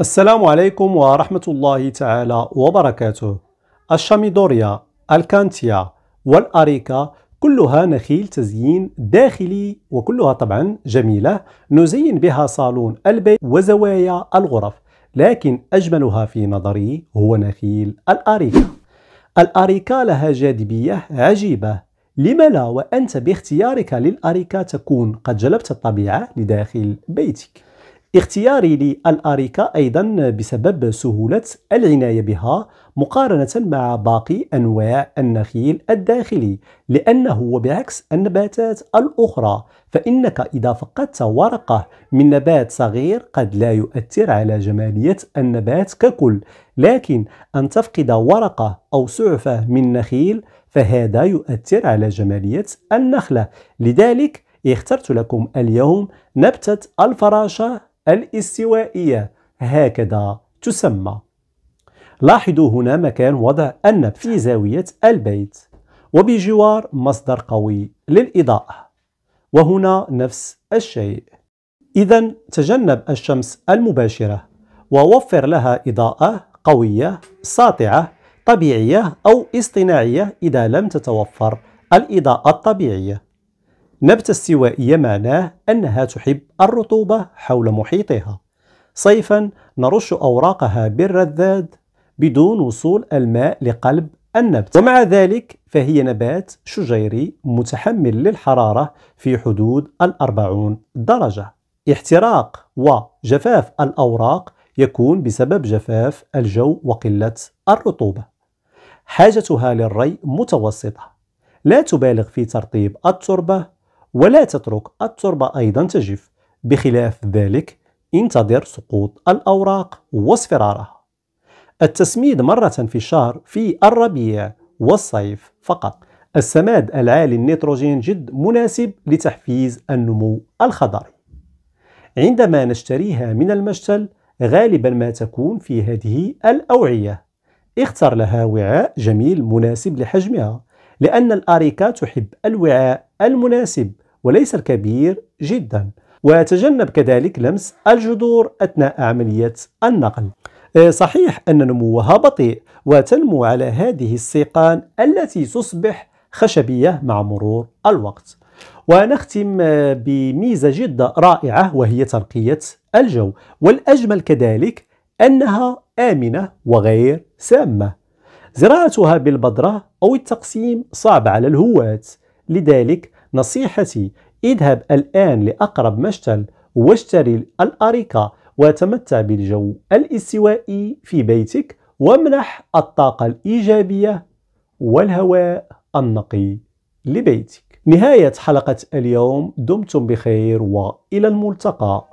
السلام عليكم ورحمة الله تعالى وبركاته الشاميدوريا الكانتيا والأريكا كلها نخيل تزيين داخلي وكلها طبعا جميلة نزين بها صالون البيت وزوايا الغرف لكن أجملها في نظري هو نخيل الأريكا الأريكا لها جاذبية عجيبة لم لا وأنت باختيارك للأريكا تكون قد جلبت الطبيعة لداخل بيتك اختياري للأريكة أيضا بسبب سهولة العناية بها مقارنة مع باقي أنواع النخيل الداخلي لأنه وبعكس النباتات الأخرى فإنك إذا فقدت ورقة من نبات صغير قد لا يؤثر على جمالية النبات ككل لكن أن تفقد ورقة أو سعفة من نخيل فهذا يؤثر على جمالية النخلة لذلك اخترت لكم اليوم نبتة الفراشة الاستوائية هكذا تسمى لاحظوا هنا مكان وضع النب في زاوية البيت وبجوار مصدر قوي للإضاءة وهنا نفس الشيء إذا تجنب الشمس المباشرة ووفر لها إضاءة قوية ساطعة طبيعية أو اصطناعية إذا لم تتوفر الإضاءة الطبيعية نبتة استوائية معناه أنها تحب الرطوبة حول محيطها صيفا نرش أوراقها بالرذاذ بدون وصول الماء لقلب النبت ومع ذلك فهي نبات شجيري متحمل للحرارة في حدود الأربعون درجة احتراق وجفاف الأوراق يكون بسبب جفاف الجو وقلة الرطوبة حاجتها للري متوسطة لا تبالغ في ترطيب التربة ولا تترك التربة أيضا تجف بخلاف ذلك انتظر سقوط الأوراق واصفرارها التسميد مرة في الشهر في الربيع والصيف فقط السماد العالي النيتروجين جد مناسب لتحفيز النمو الخضري عندما نشتريها من المشتل غالبا ما تكون في هذه الأوعية اختر لها وعاء جميل مناسب لحجمها لأن الأريكة تحب الوعاء المناسب وليس الكبير جدا وتجنب كذلك لمس الجذور أثناء عملية النقل آه، صحيح أن نموها بطيء وتنمو على هذه السيقان التي تصبح خشبية مع مرور الوقت ونختم آه، بميزة جدا رائعة وهي ترقية الجو والأجمل كذلك أنها آمنة وغير سامة زراعتها بالبذرة أو التقسيم صعب على الهواة لذلك نصيحتي اذهب الآن لأقرب مشتل واشتري الأريكة وتمتع بالجو الاستوائي في بيتك وامنح الطاقة الإيجابية والهواء النقي لبيتك نهاية حلقة اليوم دمتم بخير وإلى الملتقى